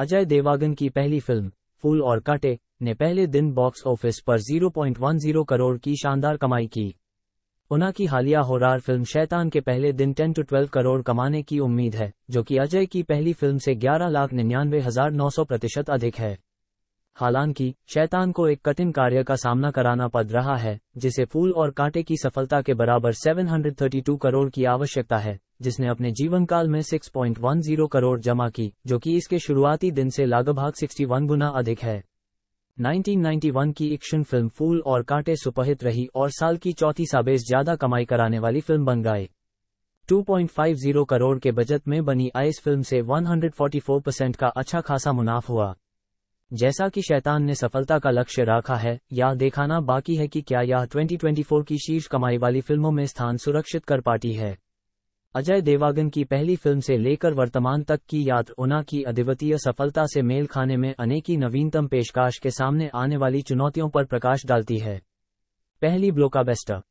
अजय देवागन की पहली फिल्म फूल और काटे ने पहले दिन बॉक्स ऑफिस पर 0.10 करोड़ की शानदार कमाई की उना की हालिया होरार फिल्म शैतान के पहले दिन 10 टू 12 करोड़ कमाने की उम्मीद है जो कि अजय की पहली फिल्म से ग्यारह लाख निन्यानवे हजार नौ सौ प्रतिशत अधिक है हालांकि शैतान को एक कठिन कार्य का सामना कराना पड़ रहा है जिसे फूल और कांटे की सफलता के बराबर 732 करोड़ की आवश्यकता है जिसने अपने जीवन काल में 6.10 करोड़ जमा की जो कि इसके शुरुआती दिन से लगभग 61 गुना अधिक है 1991 की एक्शन फिल्म फूल और कांटे सुपहित रही और साल की चौथी साबेज़ ज्यादा कमाई कराने वाली फिल्म बन गए 2.50 करोड़ के बजट में बनी आइस फिल्म से 144 परसेंट का अच्छा खासा मुनाफ हुआ जैसा कि शैतान ने सफलता का लक्ष्य रखा है यह देखाना बाकी है कि क्या यह 2024 की शीर्ष कमाई वाली फिल्मों में स्थान सुरक्षित कर पाती है अजय देवागन की पहली फिल्म से लेकर वर्तमान तक की याद उना की अधिवतीय सफलता से मेल खाने में अनेकी नवीनतम पेशकाश के सामने आने वाली चुनौतियों पर प्रकाश डालती है पहली ब्लोका ब्लोकाबेस्टर